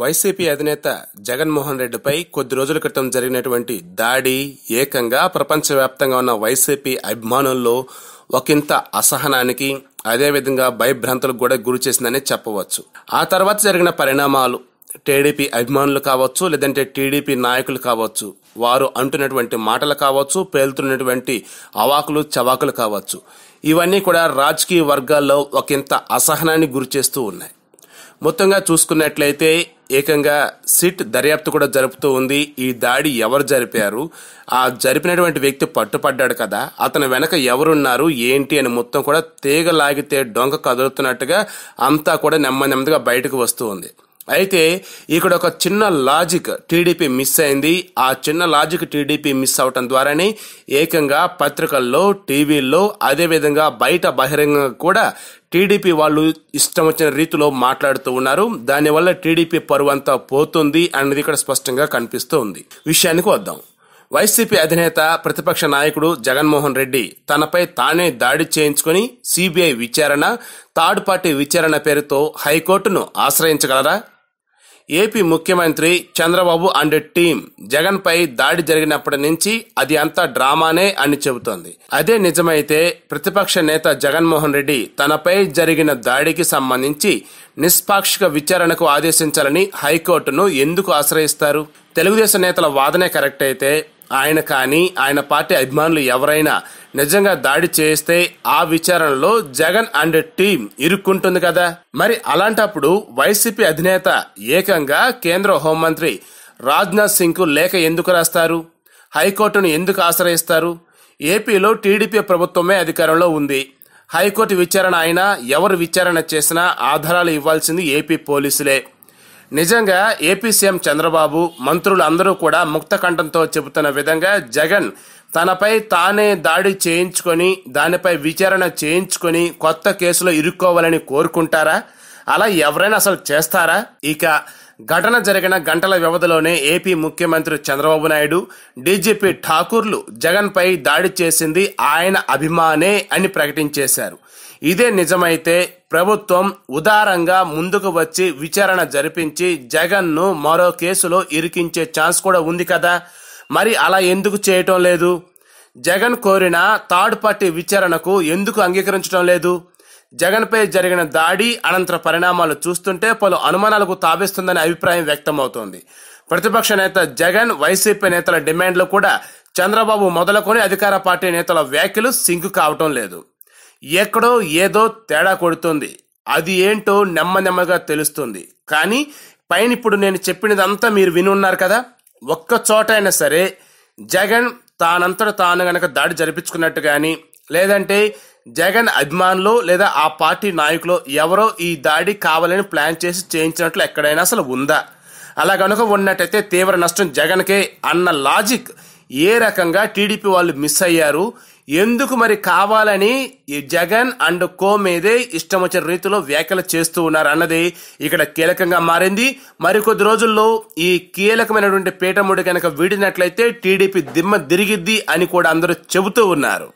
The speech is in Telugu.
వైసీపీ అధినేత జగన్మోహన్ రెడ్డిపై కొద్ది రోజుల క్రితం జరిగినటువంటి దాడి ఏకంగా ప్రపంచవ్యాప్తంగా ఉన్న వైసీపీ అభిమానుల్లో ఒకంత అసహనానికి అదేవిధంగా భయభ్రాంతులకు కూడా గురి చేసిందని చెప్పవచ్చు ఆ తర్వాత జరిగిన పరిణామాలు టీడీపీ అభిమానులు కావచ్చు లేదంటే టీడీపీ నాయకులు కావచ్చు వారు అంటున్నటువంటి మాటలు కావచ్చు పేలుతున్నటువంటి అవాకులు చవాకులు కావచ్చు ఇవన్నీ కూడా రాజకీయ వర్గాల్లో ఒకంత అసహనాన్ని గురి చేస్తూ ఉన్నాయి మొత్తంగా చూసుకున్నట్లయితే ఏకంగా సిట్ దర్యాప్తు కూడా జరుపుతూ ఉంది ఈ దాడి ఎవరు జరిపారు ఆ జరిపినటువంటి వ్యక్తి పట్టుపడ్డాడు కదా అతని వెనక ఎవరున్నారు ఏంటి అని మొత్తం కూడా తీగ లాగితే డొంక కదులుతున్నట్టుగా అంతా కూడా నెమ్మది నెమ్మదిగా బయటకు వస్తూ ఉంది అయితే ఇక్కడ ఒక చిన్న లాజిక్ టీడీపీ మిస్ అయింది ఆ చిన్న లాజిక్ టీడీపీ మిస్ అవటం ద్వారానే ఏకంగా పత్రికల్లో టీవీల్లో అదేవిధంగా బయట బహిరంగంగా కూడా టీడీపీ వాళ్ళు ఇష్టం వచ్చిన రీతిలో మాట్లాడుతూ ఉన్నారు దానివల్ల టీడీపీ పరువు అంతా పోతుంది అనేది ఇక్కడ స్పష్టంగా కనిపిస్తూ ఉంది విషయానికి వద్దాం వైసీపీ అధినేత ప్రతిపక్ష నాయకుడు జగన్మోహన్ రెడ్డి తనపై తానే దాడి చేయించుకుని సిబిఐ విచారణ థర్డ్ పార్టీ విచారణ పేరుతో హైకోర్టును ఆశ్రయించగలరా ఏపీ ముఖ్యమంత్రి చంద్రబాబు అండ్ టీం జగన్ పై దాడి జరిగినప్పటి నుంచి అది అంతా డ్రామానే అని చెబుతోంది అదే నిజమైతే ప్రతిపక్ష నేత జగన్మోహన్ రెడ్డి తనపై జరిగిన దాడికి సంబంధించి నిష్పాక్షిక విచారణకు ఆదేశించాలని హైకోర్టును ఎందుకు ఆశ్రయిస్తారు తెలుగుదేశం నేతల వాదనే కరెక్ట్ అయితే ఆయన కానీ ఆయన పార్టీ అభిమానులు ఎవరైనా నిజంగా దాడి చేస్తే ఆ విచారణలో జగన్ అండ్ టీం ఇరుక్కుంటుంది కదా మరి అలాంటప్పుడు వైసీపీ అధినేత ఏకంగా కేంద్ర హోంమంత్రి రాజ్నాథ్ సింగ్ కు లేఖ ఎందుకు రాస్తారు హైకోర్టును ఎందుకు ఆశ్రయిస్తారు ఏపీలో టీడీపీ ప్రభుత్వమే అధికారంలో ఉంది హైకోర్టు విచారణ అయినా ఎవరు విచారణ చేసినా ఆధారాలు ఇవ్వాల్సింది ఏపీ పోలీసులే నిజంగా ఏపీ సీఎం చంద్రబాబు మంత్రులు అందరూ కూడా కంఠంతో చెబుతున్న విధంగా జగన్ తనపై తానే దాడి చేయించుకొని దానిపై విచారణ చేయించుకొని కొత్త కేసులో ఇరుక్కోవాలని కోరుకుంటారా అలా ఎవరైనా అసలు చేస్తారా ఇక ఘటన జరిగిన గంటల వ్యవధిలోనే ఏపీ ముఖ్యమంత్రి చంద్రబాబు నాయుడు డీజీపీ ఠాకూర్లు జగన్పై దాడి చేసింది ఆయన అభిమానే అని ప్రకటించేశారు ఇదే నిజమైతే ప్రభుత్వం ఉదారంగా ముందుకు వచ్చి విచారణ జరిపించి జగన్ను మరో కేసులో ఇరికించే ఛాన్స్ కూడా ఉంది కదా మరి అలా ఎందుకు చేయటం లేదు జగన్ కోరిన థర్డ్ పార్టీ విచారణకు ఎందుకు అంగీకరించడం లేదు జగన్పై జరిగిన దాడి అనంతర పరిణామాలు చూస్తుంటే పలు అనుమానాలకు తావిస్తుందనే అభిప్రాయం వ్యక్తమవుతోంది ప్రతిపక్ష నేత జగన్ వైసీపీ నేతల డిమాండ్లు కూడా చంద్రబాబు మొదలుకొని అధికార పార్టీ నేతల వ్యాఖ్యలు సింకు కావటం లేదు ఎక్కడో ఏదో తేడా కొడుతుంది అది ఏంటో నెమ్మ నెమ్మగా తెలుస్తుంది కానీ పైన ఇప్పుడు నేను చెప్పినదంతా మీరు విని ఉన్నారు కదా ఒక్క చోట అయినా సరే జగన్ తానంతట తాను గనక దాడి జరిపించుకున్నట్టు కానీ లేదంటే జగన్ అభిమానులు లేదా ఆ పార్టీ నాయకులు ఎవరో ఈ దాడి కావాలని ప్లాన్ చేసి చేయించినట్లు ఎక్కడైనా అసలు ఉందా అలా కనుక ఉన్నట్టయితే తీవ్ర నష్టం జగన్కే అన్న లాజిక్ ఏ రకంగా టీడీపీ వాళ్ళు మిస్ అయ్యారు ఎందుకు మరి కావాలని ఈ జగన్ అండ్ కో మీదే ఇష్టం వచ్చిన రీతిలో వ్యాఖ్యలు చేస్తూ ఉన్నారు అన్నది ఇక్కడ కీలకంగా మారింది మరికొద్ది రోజుల్లో ఈ కీలకమైనటువంటి పీఠముడి కనుక వీడినట్లయితే టీడీపీ దిమ్మ తిరిగిద్ది అని కూడా అందరూ చెబుతూ ఉన్నారు